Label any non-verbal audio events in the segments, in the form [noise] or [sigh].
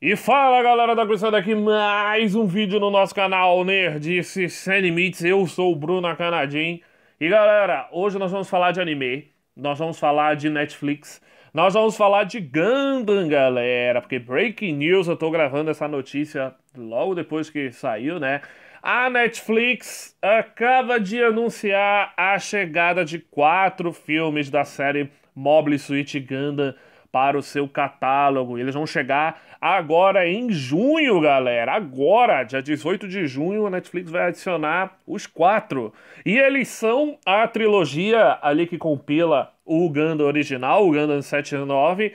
E fala galera da Cruzada aqui, mais um vídeo no nosso canal Nerdice Sem Limites, eu sou o Bruno Canadim E galera, hoje nós vamos falar de anime, nós vamos falar de Netflix, nós vamos falar de Gundam galera Porque breaking news, eu tô gravando essa notícia logo depois que saiu né A Netflix acaba de anunciar a chegada de quatro filmes da série Mobile Suit Gundam para o seu catálogo. Eles vão chegar agora em junho, galera. Agora, dia 18 de junho, a Netflix vai adicionar os quatro. E eles são a trilogia ali que compila o Ganda original, o Ganda 79,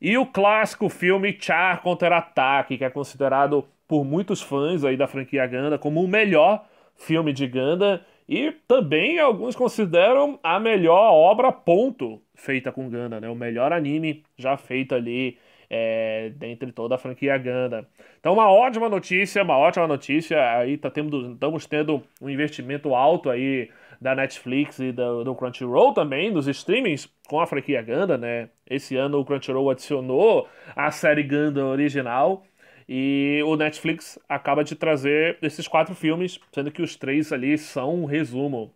e o clássico filme Char Contra-Ataque, que é considerado por muitos fãs aí da franquia Ganda como o melhor filme de Ganda. E também alguns consideram a melhor obra, ponto, feita com Ganda, né? O melhor anime já feito ali é, dentre toda a franquia Ganda. Então, uma ótima notícia, uma ótima notícia. Aí tá tendo, estamos tendo um investimento alto aí da Netflix e do, do, Crunchyroll também, dos streamings, com a franquia Ganda, né? Esse ano o Crunchyroll adicionou a série Ganda original e o Netflix acaba de trazer esses quatro filmes, sendo que os três ali são um resumo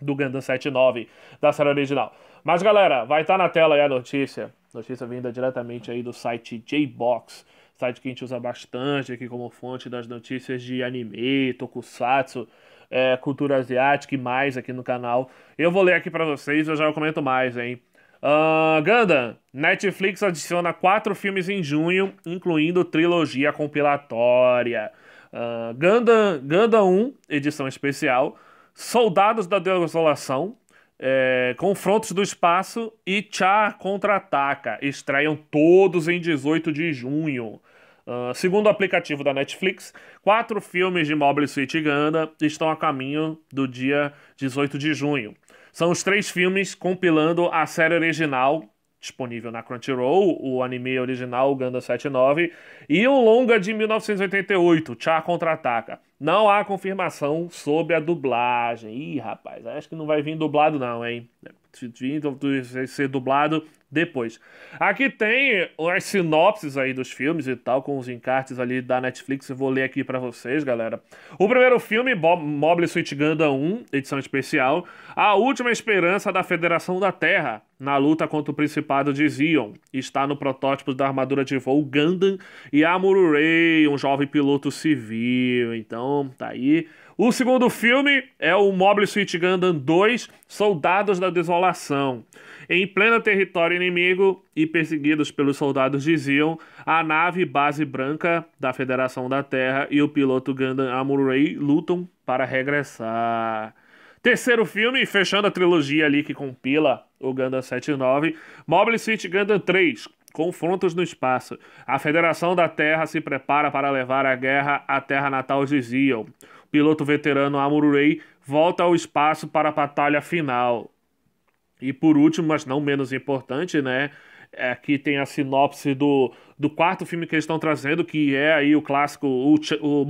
do Gundam 79 da série original. Mas galera, vai estar tá na tela aí a notícia. Notícia vinda diretamente aí do site Jbox, site que a gente usa bastante aqui como fonte das notícias de anime, tokusatsu, é, cultura asiática e mais aqui no canal. Eu vou ler aqui para vocês, eu já comento mais, hein. Uh, ah, Ganda, Netflix adiciona quatro filmes em junho, incluindo trilogia compilatória. Uh, ah, Ganda, Ganda 1, edição especial, Soldados da Desolação, é, Confrontos do Espaço e Char Contra-Ataca. Estreiam todos em 18 de junho. Uh, segundo o aplicativo da Netflix, quatro filmes de Mobile Suite Ganda estão a caminho do dia 18 de junho. São os três filmes compilando a série original, disponível na Crunchyroll, o anime original Ganda 79 e o longa de 1988, Cha Contra-Ataca. Não há confirmação sobre a dublagem. Ih, rapaz, acho que não vai vir dublado não, hein? É, se vir então, ser dublado, depois. Aqui tem as sinopses aí dos filmes e tal, com os encartes ali da Netflix. Eu vou ler aqui para vocês, galera. O primeiro filme, Bob, Mobile Suit Gundam 1, edição especial. A Última Esperança da Federação da Terra, na luta contra o Principado de Zion. Está no protótipo da armadura de voo Gundam e Amuro Ray, um jovem piloto civil. Então, tá aí. O segundo filme é o Mobile Suit Gundam 2, Soldados da Desolação. Em pleno território inimigo e perseguidos pelos soldados Zion, a nave base branca da Federação da Terra e o piloto Gundam Amurray lutam para regressar. Terceiro filme, fechando a trilogia ali que compila o Gundam 79, Mobile Suit Gundam 3, confrontos no espaço. A Federação da Terra se prepara para levar a guerra à terra natal de Zion. O piloto veterano Amururei volta ao espaço para a batalha final. E por último, mas não menos importante, né? Aqui é tem a sinopse do, do quarto filme que eles estão trazendo, que é aí o clássico o, Ch o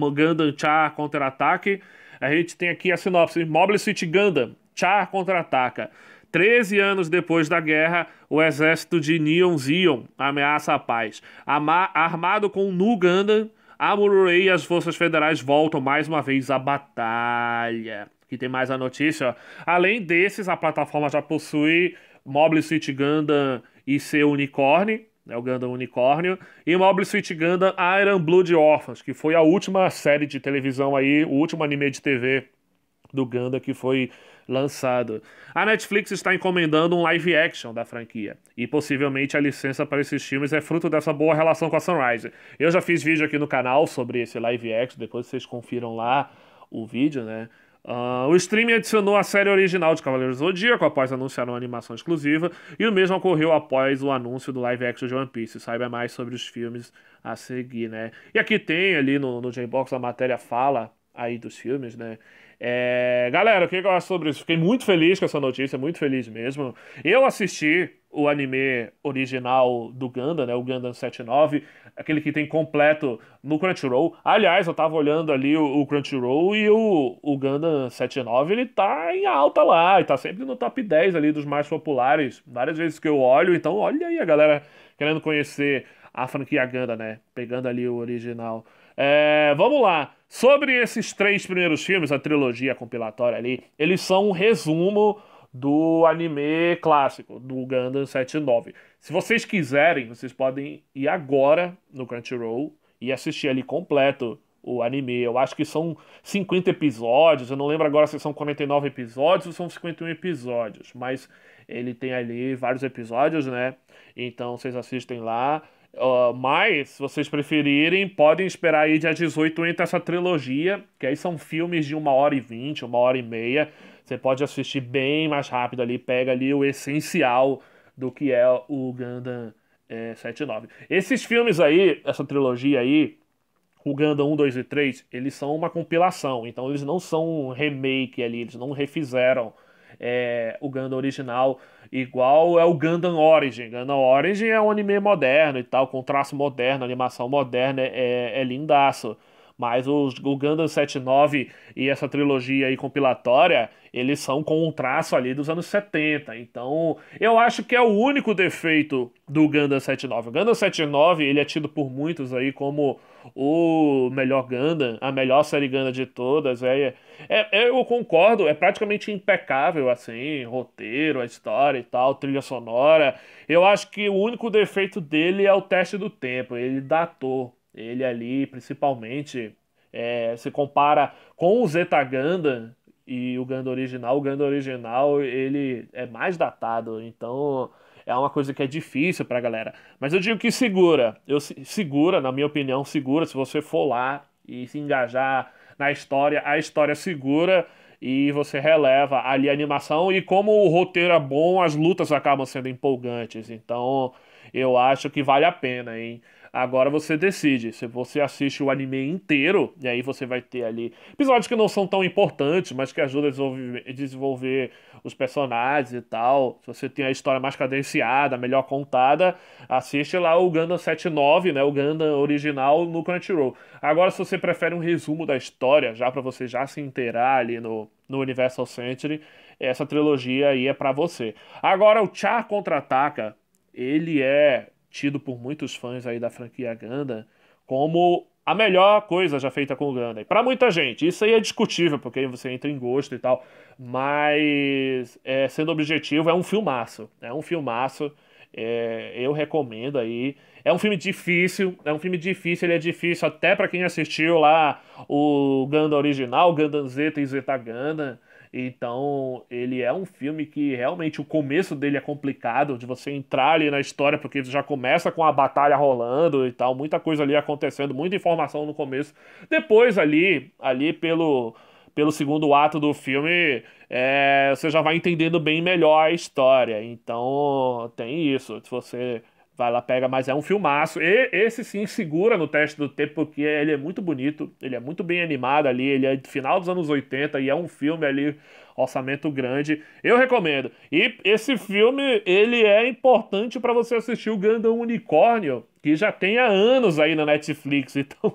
Char Contra-Ataque. A gente tem aqui a sinopse Mobile City Gundam Char Contra-Ataca. 13 anos depois da guerra, o exército de Neon Zion ameaça a paz. Ama armado com Nu Gundam, Amururei e as forças federais voltam mais uma vez à batalha que tem mais a notícia. Além desses, a plataforma já possui Mobile Suit Gundam e seu Unicorn, né, o Gundam Unicórnio, e Mobile Suit Gundam Iron Blood Orphans, que foi a última série de televisão aí, o último anime de TV do Gundam que foi lançado. A Netflix está encomendando um live action da franquia, e possivelmente a licença para esses filmes é fruto dessa boa relação com a Sunrise. Eu já fiz vídeo aqui no canal sobre esse live action, depois vocês confiram lá o vídeo, né? Uh, o streaming adicionou a série original de Cavaleiros do Zodíaco após anunciar uma animação exclusiva, e o mesmo ocorreu após o anúncio do live action de One Piece. Saiba mais sobre os filmes a seguir, né? E aqui tem ali no, no J-Box a matéria fala aí dos filmes, né? É, galera, o que eu acho sobre isso? Fiquei muito feliz com essa notícia, muito feliz mesmo. Eu assisti o anime original do Ganda, né, o Ganda 79, aquele que tem completo no Crunchyroll. Aliás, eu tava olhando ali o, o Crunchyroll e o, o Gundam 79, ele tá em alta lá, e tá sempre no top 10 ali dos mais populares, várias vezes que eu olho, então olha aí a galera querendo conhecer a franquia Ganda, né, pegando ali o original. É, vamos lá. Sobre esses três primeiros filmes, a trilogia compilatória ali, eles são um resumo do anime clássico, do Gundam 79. Se vocês quiserem, vocês podem ir agora no Crunchyroll e assistir ali completo o anime. Eu acho que são 50 episódios, eu não lembro agora se são 49 episódios ou são 51 episódios, mas ele tem ali vários episódios, né? Então vocês assistem lá. Uh, mas, se vocês preferirem, podem esperar aí dia 18 entra essa trilogia, que aí são filmes de uma hora e vinte, uma hora e meia. Você pode assistir bem mais rápido ali, pega ali o essencial do que é o Gundam é, 79. Esses filmes aí, essa trilogia aí, o Gundam 1, 2 e 3, eles são uma compilação, então eles não são um remake ali, eles não refizeram é, o Gundam original igual é o Gundam Origin. Gundam Origin é um anime moderno e tal, com traço moderno, animação moderna, é, é lindaço. Mas os, o Gundam 79 e essa trilogia aí compilatória, eles são com um traço ali dos anos 70. Então, eu acho que é o único defeito do Gundam 79. O Gundam 79, ele é tido por muitos aí como o melhor Gundam, a melhor série Gundam de todas. É, é, é, eu concordo, é praticamente impecável, assim, roteiro, a história e tal, trilha sonora. Eu acho que o único defeito dele é o teste do tempo, ele datou ele ali, principalmente, é, se compara com o Zeta Ganda e o Ganda original. O Ganda original, ele é mais datado, então é uma coisa que é difícil pra galera. Mas eu digo que segura. Eu segura, na minha opinião, segura se você for lá e se engajar na história, a história segura e você releva ali a animação e como o roteiro é bom, as lutas acabam sendo empolgantes. Então, eu acho que vale a pena, hein? Agora você decide se você assiste o anime inteiro, e aí você vai ter ali episódios que não são tão importantes, mas que ajudam a desenvolver, os personagens e tal. Se você tem a história mais cadenciada, melhor contada, assiste lá o Gundam 79, né, o Gundam original no Crunchyroll. Agora, se você prefere um resumo da história, já para você já se inteirar ali no, no Universal Century, essa trilogia aí é para você. Agora, o Char Contra-Ataca, ele é tido por muitos fãs aí da franquia Ganda como a melhor coisa já feita com o Ganda. para muita gente, isso aí é discutível, porque aí você entra em gosto e tal, mas é, sendo objetivo, é um filmaço. É um filmaço. É, eu recomendo aí. É um filme difícil, é um filme difícil, ele é difícil até para quem assistiu lá o Ganda original, Ganda Zeta e Zeta Ganda. Então, ele é um filme que realmente o começo dele é complicado, de você entrar ali na história, porque já começa com a batalha rolando e tal, muita coisa ali acontecendo, muita informação no começo. Depois ali, ali pelo pelo segundo ato do filme, é, você já vai entendendo bem melhor a história. Então, tem isso. Se você vai lá, pega, mas é um filmaço. E esse sim segura no teste do tempo, porque ele é muito bonito, ele é muito bem animado ali, ele é do final dos anos 80 e é um filme ali, orçamento grande. Eu recomendo. E esse filme, ele é importante para você assistir o Gundam Unicórnio, que já tem há anos aí na Netflix, [laughs] então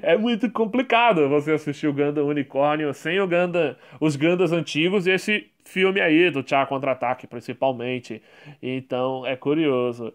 é muito complicado você assistir o Gundam Unicórnio sem o Gundam, os Gundams antigos e esse filme aí do Tchá Contra-Ataque, principalmente. Então, é curioso.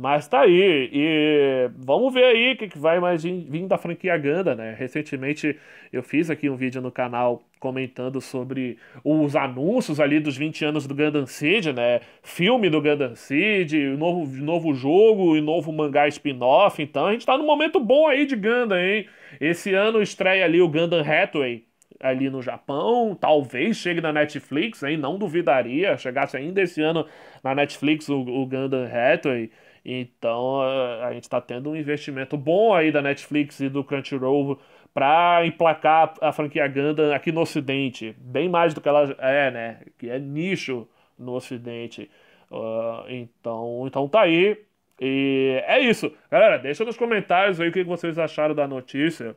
Mas tá aí, e vamos ver aí o que, que vai mais vir da franquia Ganda, né? Recentemente eu fiz aqui um vídeo no canal comentando sobre os anúncios ali dos 20 anos do Gundam Seed, né? Filme do Gundam Seed, novo, novo jogo e novo mangá spin-off. Então a gente tá num momento bom aí de Gundam, hein? Esse ano estreia ali o Gundam Hathaway, ali no Japão, talvez chegue na Netflix, hein? Não duvidaria, chegasse ainda esse ano na Netflix o, o Gundam Hathaway. Então eh, a gente está tendo um investimento bom aí da Netflix e do Crunchyroll para emplacar a franquia Gundam aqui no Ocidente, bem mais do que ela é, né? Que é nicho no Ocidente. Uh, então, então tá aí. E é isso. Galera, deixa nos comentários aí o que vocês acharam da notícia.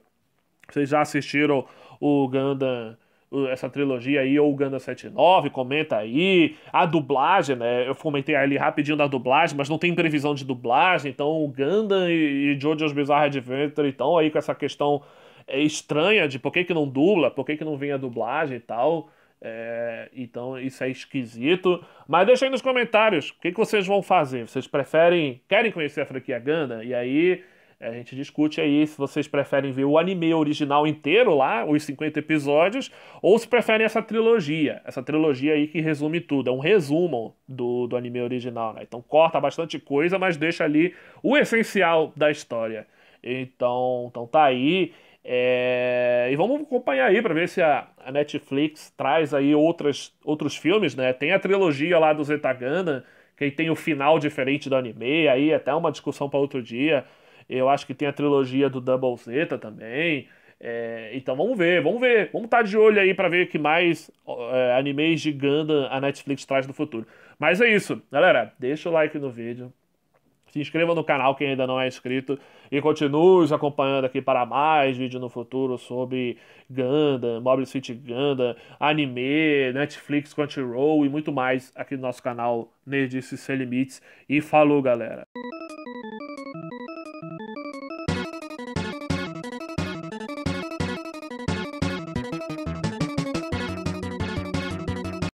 Vocês já assistiram o Gundam essa trilogia aí, ou Ganda 79, comenta aí. A dublagem, né? Eu comentei ali rapidinho da dublagem, mas não tem previsão de dublagem, então o Ganda e, e Jojo's Bizarre Adventure estão aí com essa questão é, estranha de por que, que não dubla, por que, que não vem a dublagem e tal. É, então isso é esquisito. Mas deixa aí nos comentários o que, que vocês vão fazer. Vocês preferem. Querem conhecer a franquia Ganda? E aí é, a gente discute aí se vocês preferem ver o anime original inteiro lá, os 50 episódios, ou se preferem essa trilogia. Essa trilogia aí que resume tudo, é um resumo do, do anime original, né? Então corta bastante coisa, mas deixa ali o essencial da história. Então, então tá aí. É... E vamos acompanhar aí para ver se a, a, Netflix traz aí outras, outros filmes, né? Tem a trilogia lá do Zetagana, que tem o final diferente do anime, aí até uma discussão para outro dia. Eu acho que tem a trilogia do Double Zeta também. É, então vamos ver, vamos ver. Vamos estar tá de olho aí para ver que mais é, animes de Gundam a Netflix traz no futuro. Mas é isso, galera. Deixa o like no vídeo. Se inscreva no canal quem ainda não é inscrito e continue nos acompanhando aqui para mais vídeos no futuro sobre Gundam, Mobile Suit Gundam, anime, Netflix, Crunchyroll e muito mais aqui no nosso canal Nerdice Sem Limites. E falou, galera!